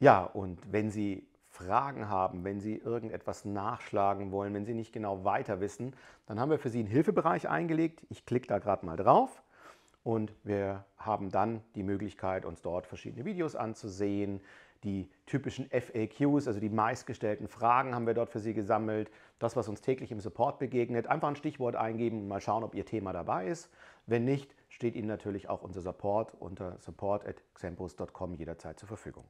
Ja, und wenn Sie Fragen haben, wenn Sie irgendetwas nachschlagen wollen, wenn Sie nicht genau weiter wissen, dann haben wir für Sie einen Hilfebereich eingelegt. Ich klicke da gerade mal drauf und wir haben dann die Möglichkeit, uns dort verschiedene Videos anzusehen. Die typischen FAQs, also die meistgestellten Fragen, haben wir dort für Sie gesammelt. Das, was uns täglich im Support begegnet, einfach ein Stichwort eingeben und mal schauen, ob Ihr Thema dabei ist. Wenn nicht, steht Ihnen natürlich auch unser Support unter support.xempus.com jederzeit zur Verfügung.